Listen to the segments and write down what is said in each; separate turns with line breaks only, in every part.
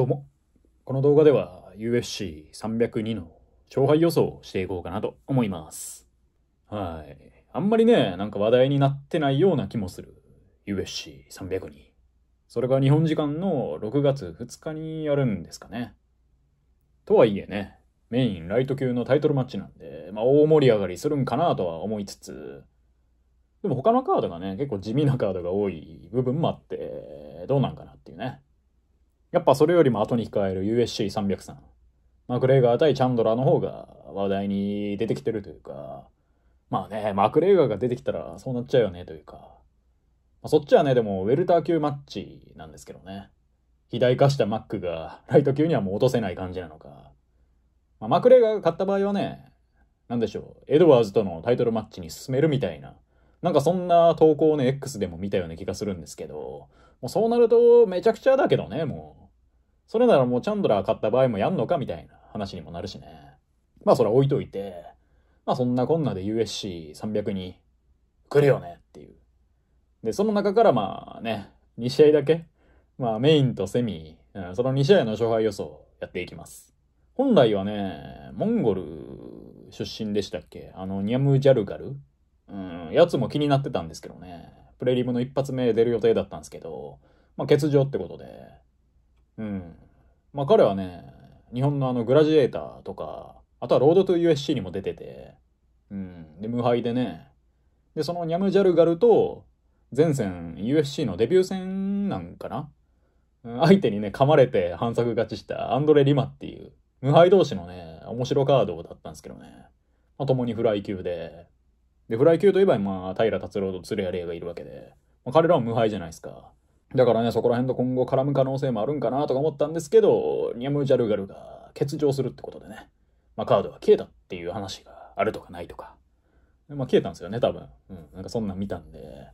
どうも。この動画では UFC302 の勝敗予想をしていこうかなと思います。はい。あんまりね、なんか話題になってないような気もする。UFC302。それが日本時間の6月2日にやるんですかね。とはいえね、メインライト級のタイトルマッチなんで、まあ大盛り上がりするんかなとは思いつつ、でも他のカードがね、結構地味なカードが多い部分もあって、どうなんかなっていうね。やっぱそれよりも後に控える USC300 さん。マクレーガー対チャンドラーの方が話題に出てきてるというか、まあね、マクレーガーが出てきたらそうなっちゃうよねというか、まあ、そっちはね、でもウェルター級マッチなんですけどね。肥大化したマックがライト級にはもう落とせない感じなのか。まあ、マクレーガーが勝った場合はね、なんでしょう、エドワーズとのタイトルマッチに進めるみたいな、なんかそんな投稿をね、X でも見たような気がするんですけど、もうそうなるとめちゃくちゃだけどね、もう。それならもうチャンドラー買った場合もやんのかみたいな話にもなるしね。まあそれ置いといて、まあそんなこんなで USC300 に来るよねっていう。で、その中からまあね、2試合だけ、まあメインとセミ、うん、その2試合の勝敗予想やっていきます。本来はね、モンゴル出身でしたっけあの、ニャムジャルガルうん、やつも気になってたんですけどね。プレリムの一発目出る予定だったんですけど、まあ欠場ってことで、うん。まあ彼はね、日本のあのグラジエーターとか、あとはロードトゥ USC にも出てて、うん。で、無敗でね。で、そのニャムジャルガルと、前線 UFC のデビュー戦なんかな相手にね、噛まれて反則勝ちしたアンドレ・リマっていう、無敗同士のね、面白カードだったんですけどね。まあ、共にフライ級で。で、フライ級といえば、まあ、平達郎と鶴谷玲がいるわけで、まあ、彼らは無敗じゃないですか。だからね、そこら辺と今後絡む可能性もあるんかなとか思ったんですけど、ニャムジャルガルが欠場するってことでね、まあ、カードは消えたっていう話があるとかないとか。まあ、消えたんですよね、多分。うん、なんかそんなん見たんで。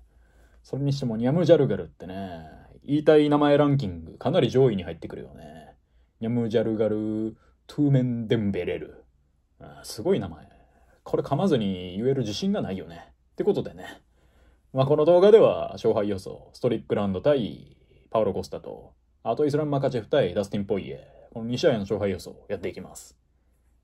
それにしてもニャムジャルガルってね、言いたい名前ランキングかなり上位に入ってくるよね。ニャムジャルガル、トゥーメンデンベレル。ん、すごい名前。これ噛まずに言える自信がないよね。ってことでね。まあ、この動画では勝敗予想、ストリックランド対パウロ・コスタと、あとイスラム・マカチェフ対ダスティン・ポイエ、この2試合の勝敗予想をやっていきます。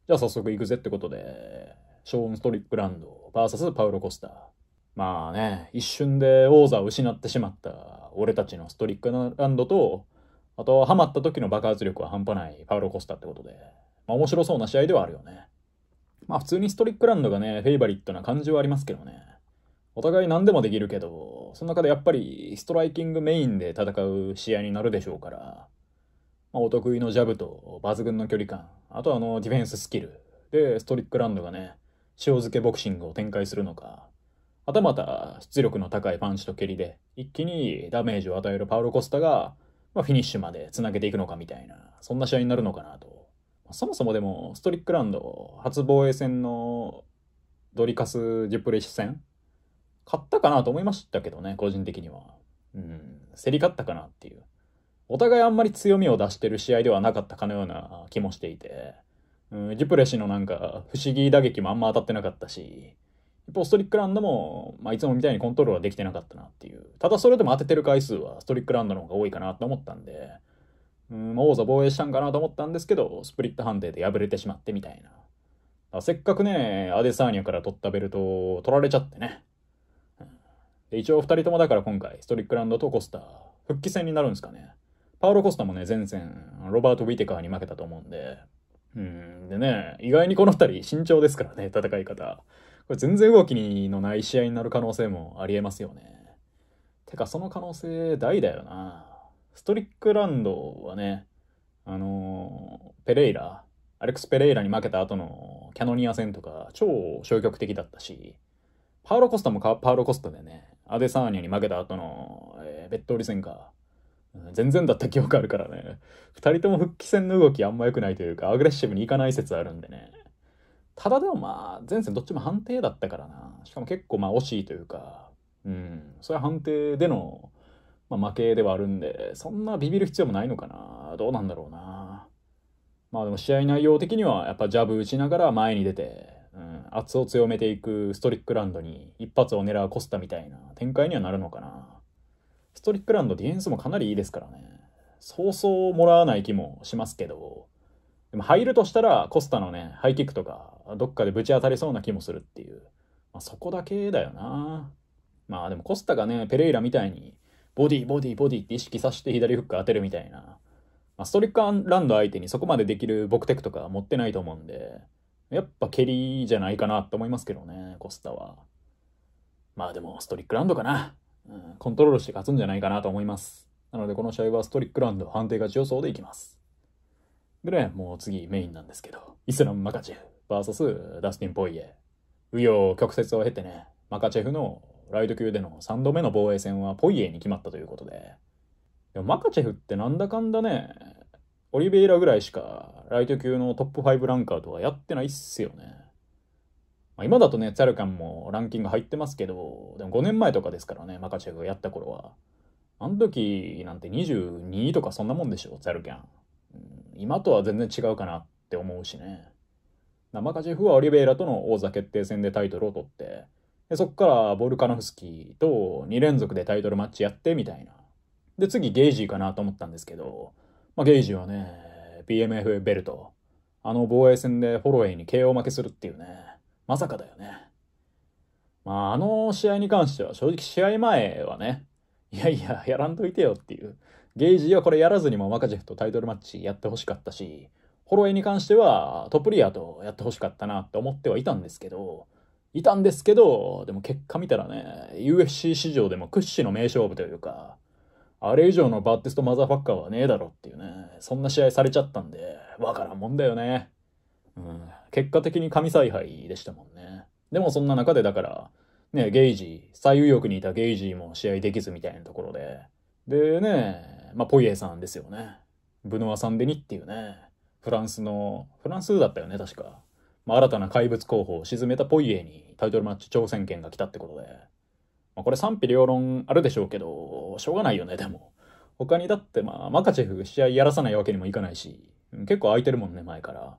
じゃあ早速行くぜってことで、ショーン・ストリックランド VS パウロ・コスタ。まあね、一瞬で王座を失ってしまった俺たちのストリックランドと、あとハマった時の爆発力は半端ないパウロ・コスタってことで、まあ面白そうな試合ではあるよね。まあ普通にストリックランドがね、フェイバリットな感じはありますけどね。お互い何でもできるけど、その中でやっぱりストライキングメインで戦う試合になるでしょうから、まあ、お得意のジャブと抜群の距離感、あとあのディフェンススキルでストリックランドがね、塩漬けボクシングを展開するのか、はたまた出力の高いパンチと蹴りで一気にダメージを与えるパウロ・コスタが、まあ、フィニッシュまで繋げていくのかみたいな、そんな試合になるのかなと。そもそもでもストリックランド初防衛戦のドリカス・ジュプレシ戦買ったかなと思いましたけどね、個人的には。うん、競り勝ったかなっていう。お互いあんまり強みを出してる試合ではなかったかのような気もしていて、うん、ジプレシのなんか不思議打撃もあんま当たってなかったし、一方ストリックランドも、まあ、いつもみたいにコントロールはできてなかったなっていう。ただそれでも当ててる回数はストリックランドの方が多いかなと思ったんで、うん王座防衛したんかなと思ったんですけど、スプリット判定で敗れてしまってみたいな。せっかくね、アデサーニャから取ったベルトを取られちゃってね。で、一応2人ともだから今回、ストリックランドとコスター、復帰戦になるんですかね。パウロ・コスタもね、前戦、ロバート・ウィテカーに負けたと思うんで、うん、でね、意外にこの2人、慎重ですからね、戦い方。これ全然動きのない試合になる可能性もありえますよね。てか、その可能性大だよな。ストリックランドはね、あのペレイラ、アレックス・ペレイラに負けた後のキャノニア戦とか、超消極的だったし、パウロ・コスタもパウロ・コスタでね、アデサーニャに負けた後の、えー、ベッドリ戦か。全然だった記憶あるからね。2人とも復帰戦の動きあんま良くないというか、アグレッシブにいかない説あるんでね。ただでもまあ、前線どっちも判定だったからな。しかも結構まあ惜しいというか、うん、それは判定での、まあ、負けではあるんで、そんなビビる必要もないのかな。どうなんだろうな。まあでも試合内容的にはやっぱジャブ打ちながら前に出て、うん、圧を強めていくストリックランドに一発を狙うコスタみたいな展開にはなるのかな。ストリックランドディフェンスもかなりいいですからね。そうそうもらわない気もしますけど、でも入るとしたらコスタのね、ハイキックとか、どっかでぶち当たりそうな気もするっていう。まあ、そこだけだよな。まあでもコスタがね、ペレイラみたいに、ボディ、ボディ、ボディって意識させて左フック当てるみたいな。まあ、ストリックランド相手にそこまでできるボクテクとか持ってないと思うんで、やっぱ蹴りじゃないかなと思いますけどね、コスタは。まあでも、ストリックランドかな。うん、コントロールして勝つんじゃないかなと思います。なので、この試合はストリックランド判定勝ち予想でいきます。でね、もう次メインなんですけど、イスラム・マカチェフ VS ダスティン・ポイエ。右を曲折を経てね、マカチェフのライト級での3度目の防衛戦はポイエに決まったということで。でもマカチェフってなんだかんだね、オリベイラぐらいしか、ライト級のトップ5ランカーとはやってないっすよね。まあ、今だとね、ツァルカンもランキング入ってますけど、でも5年前とかですからね、マカチェがやった頃は。あの時なんて22位とかそんなもんでしょ、ツァルキャン。今とは全然違うかなって思うしね。マカチェフはオリベイラとの王座決定戦でタイトルを取って、でそっからボルカノフスキーと2連続でタイトルマッチやってみたいな。で、次ゲイジーかなと思ったんですけど、まあ、ゲージはね、BMF ベルト。あの防衛戦でフォロウェイに KO 負けするっていうね。まさかだよね。まあ、あの試合に関しては正直試合前はね、いやいや、やらんといてよっていう。ゲージはこれやらずにもマカジェフとタイトルマッチやってほしかったし、ホロイに関してはトップリアとやってほしかったなって思ってはいたんですけど、いたんですけど、でも結果見たらね、UFC 史上でも屈指の名勝負というか、あれ以上のバッテストマザーファッカーはねえだろっていうね、そんな試合されちゃったんで、わからんもんだよね。うん、結果的に神采配でしたもんね。でもそんな中でだから、ね、ゲイジー、最右翼にいたゲイジーも試合できずみたいなところで、でね、まあ、ポイエさんですよね。ブノワ・サンデニっていうね、フランスの、フランスだったよね、確か。まあ、新たな怪物候補を沈めたポイエにタイトルマッチ挑戦権が来たってことで、まあ、これ賛否両論あるでしょうけど、しょうがないよね、でも。他にだってまあ、マカチェフ試合やらさないわけにもいかないし、結構空いてるもんね、前から。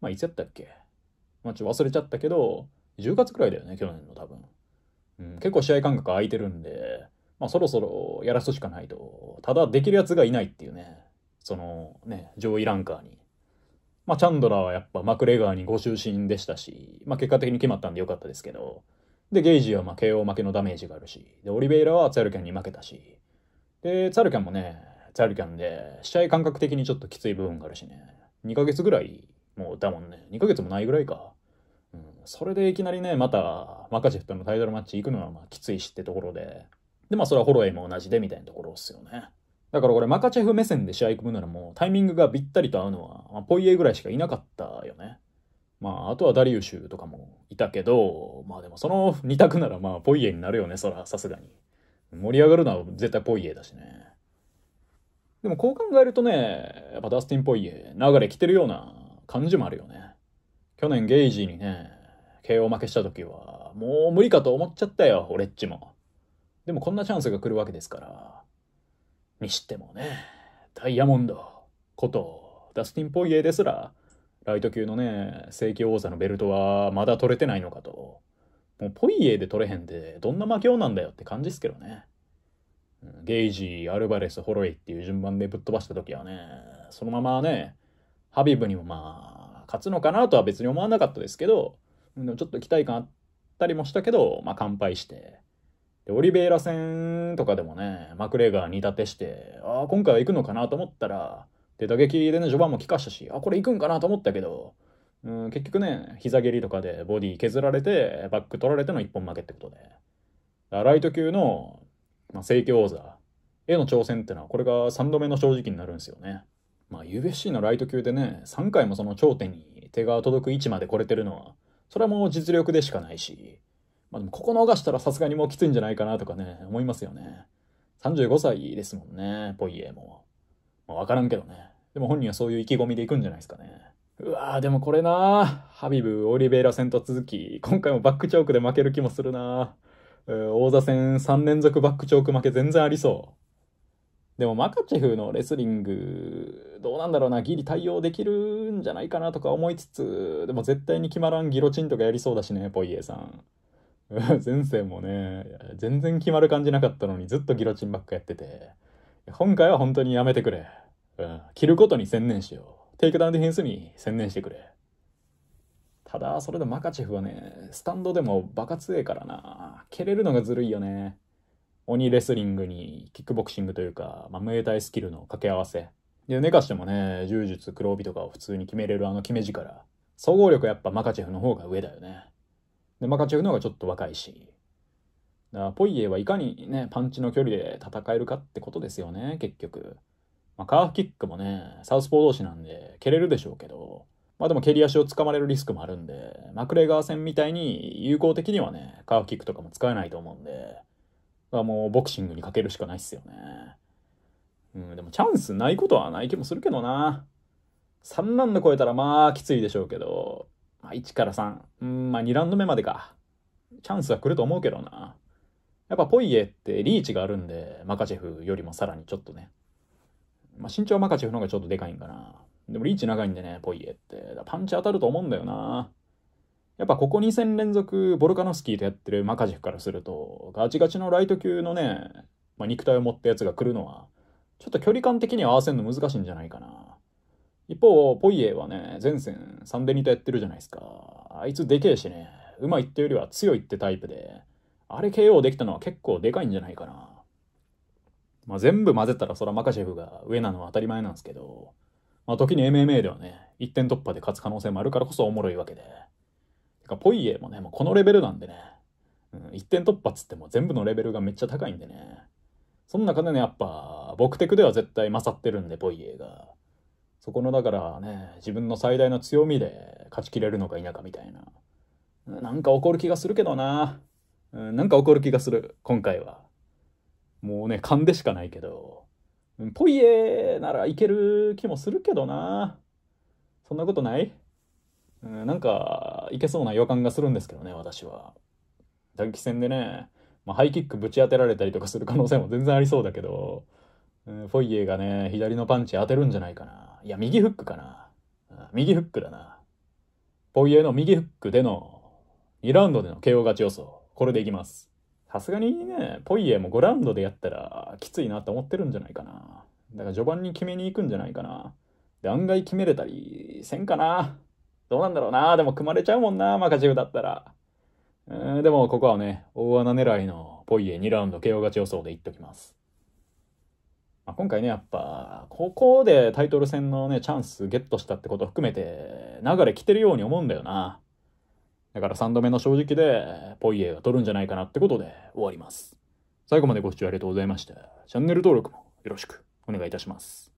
まあ、いつやったっけまあ、ちょっと忘れちゃったけど、10月くらいだよね、去年の多分。うん、結構試合間隔空いてるんで、まあ、そろそろやらすしかないと。ただ、できるやつがいないっていうね。その、ね、上位ランカーに。まあ、チャンドラーはやっぱマクレガーにご就寝でしたし、まあ、結果的に決まったんでよかったですけど、で、ゲイジーはまあ KO 負けのダメージがあるし、で、オリベイラはツァルキャンに負けたし、で、ツァルキャンもね、ツァルキャンで、試合感覚的にちょっときつい部分があるしね、2ヶ月ぐらい、もうだもんね、2ヶ月もないぐらいか。うん、それでいきなりね、また、マカジェフとのタイトルマッチ行くのはまあきついしってところで、で、まあそれはホロエイも同じでみたいなところっすよね。だからこれマカチェフ目線で試合組むならもうタイミングがぴったりと合うのは、まポイエぐらいしかいなかったよね。まあ、あとはダリウシュとかもいたけど、まあでもその2択ならまあ、ポイエになるよね、そら、さすがに。盛り上がるのは絶対ポイエだしね。でもこう考えるとね、やっぱダスティン・ポイエ、流れ来てるような感じもあるよね。去年ゲイジーにね、KO 負けした時は、もう無理かと思っちゃったよ、俺っちも。でもこんなチャンスが来るわけですから。にしてもね、ダイヤモンドことダスティン・ポイエですら、ライト級のね、正規王座のベルトはまだ取れてないのかと。もうポイエで取れへんで、どんな負けようなんだよって感じっすけどね。ゲイジアルバレス、ホロイっていう順番でぶっ飛ばした時はね、そのままね、ハビブにもまあ、勝つのかなとは別に思わなかったですけど、でもちょっと期待感あったりもしたけど、まあ乾杯して。で、オリベイラ戦とかでもね、マクレガー2立てして、ああ、今回は行くのかなと思ったら、で、打撃でね、序盤も効かしたし、あ、これ行くんかなと思ったけど、うん、結局ね、膝蹴りとかでボディ削られて、バック取られての一本負けってことで。ライト級の、まあ、正規王座への挑戦ってのは、これが3度目の正直になるんですよね。まあ、UFC のライト級でね、3回もその頂点に手が届く位置まで来れてるのは、それはもう実力でしかないし、まあでもここ逃したらさすがにもうきついんじゃないかなとかね、思いますよね。35歳ですもんね、ポイエも。まあ、わからんけどね。でも本人はそういう意気込みでいくんじゃないですかね。うわー、でもこれなハビブ、オリベイラ戦と続き、今回もバックチョークで負ける気もするな王座戦3連続バックチョーク負け全然ありそう。でもマカチェフのレスリング、どうなんだろうな、ギリ対応できるんじゃないかなとか思いつつ、でも絶対に決まらんギロチンとかやりそうだしね、ポイエさん。前世もね、全然決まる感じなかったのにずっとギロチンばっかやってて、今回は本当にやめてくれ。うん、着ることに専念しよう。テイクダウンディフェンスに専念してくれ。ただ、それでマカチェフはね、スタンドでもバカ強えからな。蹴れるのがずるいよね。鬼レスリングにキックボクシングというか、まあ、無イスキルの掛け合わせ。で、寝かしてもね、柔術、黒帯とかを普通に決めれるあの決め力。総合力やっぱマカチェフの方が上だよね。で、マカチェフの方がちょっと若いし。だからポイエはいかにね、パンチの距離で戦えるかってことですよね、結局。まあ、カーフキックもね、サウスポー同士なんで、蹴れるでしょうけど、まあでも蹴り足をつかまれるリスクもあるんで、マクレガー戦みたいに有効的にはね、カーフキックとかも使えないと思うんで、まあ、もうボクシングにかけるしかないっすよね。うん、でもチャンスないことはない気もするけどな。3ラウンド超えたらまあきついでしょうけど、まあ、1から3、うん、まあ2ラウンド目までか。チャンスは来ると思うけどな。やっぱポイエってリーチがあるんで、マカチェフよりもさらにちょっとね、まあ、身長はマカチェフの方がちょっとでかいんかな。でもリーチ長いんでね、ポイエって。パンチ当たると思うんだよな。やっぱここ2戦連続ボルカノスキーとやってるマカジェフからすると、ガチガチのライト級のね、まあ、肉体を持ったやつが来るのは、ちょっと距離感的には合わせるの難しいんじゃないかな。一方、ポイエはね、前線サンデニとやってるじゃないですか。あいつでけえしね、うまいってよりは強いってタイプで、あれ KO できたのは結構でかいんじゃないかな。まあ、全部混ぜたらそらマカシェフが上なのは当たり前なんですけど、まあ、時に MMA ではね、1点突破で勝つ可能性もあるからこそおもろいわけで。てか、ポイエもね、もうこのレベルなんでね、うん、1点突破っつっても全部のレベルがめっちゃ高いんでね。その中でね、やっぱ、僕テクでは絶対勝ってるんで、ポイエが。そこの、だからね、自分の最大の強みで勝ちきれるのか否かみたいな。なんか怒る気がするけどな。うん、なんか怒る気がする、今回は。もうね、勘でしかないけど。ポイエならいける気もするけどな。そんなことないうん、なんか、いけそうな予感がするんですけどね、私は。打撃戦でね、まあ、ハイキックぶち当てられたりとかする可能性も全然ありそうだけど、うん、フォイエがね、左のパンチ当てるんじゃないかな。いや、右フックかな。右フックだな。フォイエの右フックでの、2ラウンドでの KO 勝ち予想。これでいきます。さすがにね、ポイエも5ラウンドでやったらきついなと思ってるんじゃないかな。だから序盤に決めに行くんじゃないかな。で、案外決めれたりせんかな。どうなんだろうな。でも組まれちゃうもんな、マカチウだったら。うん、でもここはね、大穴狙いのポイエ2ラウンド KO 勝ち予想でいっときます。まあ、今回ね、やっぱ、ここでタイトル戦のね、チャンスゲットしたってことを含めて、流れ来てるように思うんだよな。だから3度目の正直で、ポイエが取るんじゃないかなってことで終わります。最後までご視聴ありがとうございました。チャンネル登録もよろしくお願いいたします。